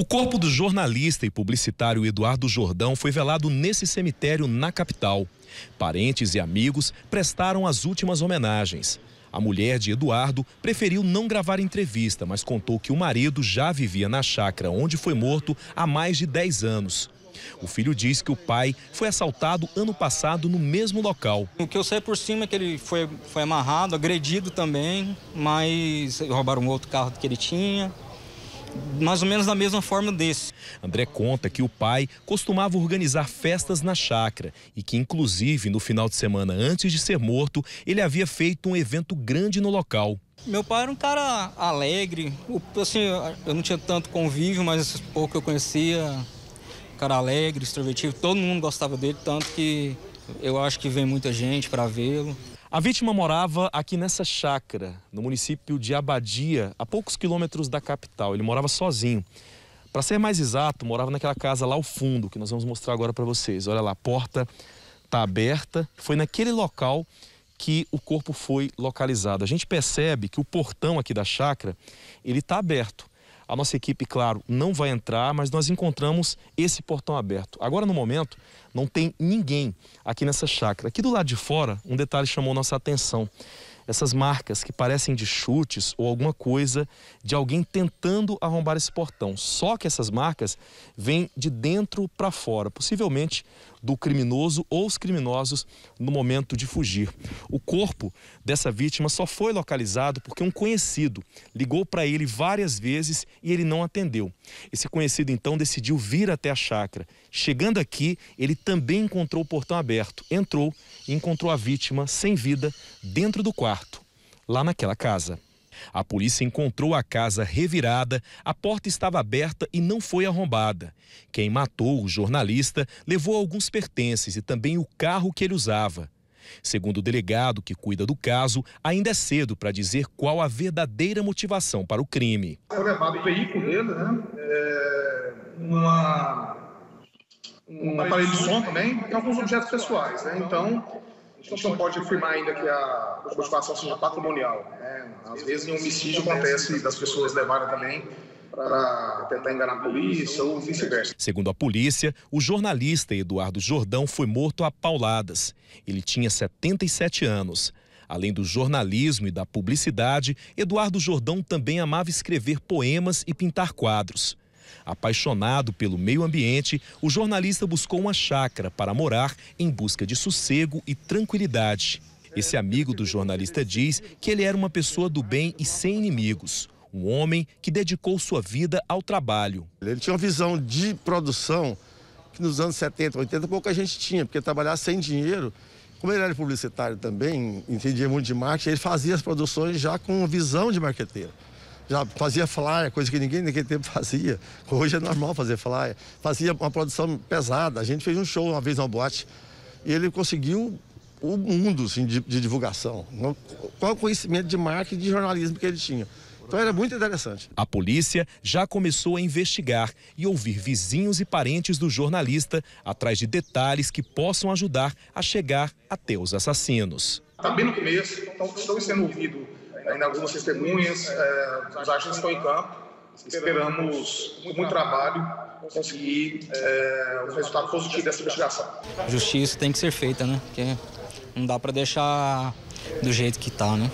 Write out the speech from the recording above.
O corpo do jornalista e publicitário Eduardo Jordão foi velado nesse cemitério na capital. Parentes e amigos prestaram as últimas homenagens. A mulher de Eduardo preferiu não gravar entrevista, mas contou que o marido já vivia na chácara onde foi morto há mais de 10 anos. O filho diz que o pai foi assaltado ano passado no mesmo local. O que eu sei por cima é que ele foi, foi amarrado, agredido também, mas roubaram outro carro que ele tinha mais ou menos da mesma forma desse. André conta que o pai costumava organizar festas na chácara e que, inclusive, no final de semana antes de ser morto, ele havia feito um evento grande no local. Meu pai era um cara alegre, assim, eu não tinha tanto convívio, mas pouco eu conhecia. Um cara alegre, extrovertido, todo mundo gostava dele, tanto que eu acho que vem muita gente para vê-lo. A vítima morava aqui nessa chácara, no município de Abadia, a poucos quilômetros da capital. Ele morava sozinho. Para ser mais exato, morava naquela casa lá ao fundo, que nós vamos mostrar agora para vocês. Olha lá, a porta está aberta. Foi naquele local que o corpo foi localizado. A gente percebe que o portão aqui da chácara, ele está aberto. A nossa equipe, claro, não vai entrar, mas nós encontramos esse portão aberto. Agora, no momento, não tem ninguém aqui nessa chácara. Aqui do lado de fora, um detalhe chamou nossa atenção essas marcas que parecem de chutes ou alguma coisa de alguém tentando arrombar esse portão. Só que essas marcas vêm de dentro para fora, possivelmente do criminoso ou os criminosos no momento de fugir. O corpo dessa vítima só foi localizado porque um conhecido ligou para ele várias vezes e ele não atendeu. Esse conhecido então decidiu vir até a chácara. Chegando aqui, ele também encontrou o portão aberto, entrou e encontrou a vítima sem vida dentro do quarto quarto, lá naquela casa. A polícia encontrou a casa revirada, a porta estava aberta e não foi arrombada. Quem matou o jornalista levou alguns pertences e também o carro que ele usava. Segundo o delegado que cuida do caso, ainda é cedo para dizer qual a verdadeira motivação para o crime. Foi é levado o veículo dele, né? É... uma um aparelho de som também e alguns objetos pessoais. Né? Então, a gente não pode afirmar ainda que a motivação seja patrimonial. Né? Às vezes, um homicídio acontece das pessoas levarem também para tentar enganar a polícia ou vice-versa. Segundo a polícia, o jornalista Eduardo Jordão foi morto a pauladas. Ele tinha 77 anos. Além do jornalismo e da publicidade, Eduardo Jordão também amava escrever poemas e pintar quadros. Apaixonado pelo meio ambiente, o jornalista buscou uma chácara para morar em busca de sossego e tranquilidade. Esse amigo do jornalista diz que ele era uma pessoa do bem e sem inimigos. Um homem que dedicou sua vida ao trabalho. Ele tinha uma visão de produção que nos anos 70, 80 pouca gente tinha, porque trabalhar sem dinheiro, como ele era publicitário também, entendia muito de marketing, ele fazia as produções já com visão de marqueteiro já fazia flyer, coisa que ninguém naquele tempo fazia. Hoje é normal fazer flyer. Fazia uma produção pesada. A gente fez um show uma vez no boate e ele conseguiu o mundo assim, de, de divulgação. Qual o conhecimento de marketing e de jornalismo que ele tinha? Então era muito interessante. A polícia já começou a investigar e ouvir vizinhos e parentes do jornalista atrás de detalhes que possam ajudar a chegar até os assassinos está bem no começo, então estão sendo ouvidos ainda algumas testemunhas, é, os agentes estão em campo, esperamos com muito trabalho conseguir é, um resultado positivo dessa investigação. Justiça tem que ser feita, né? Porque não dá para deixar do jeito que está, né?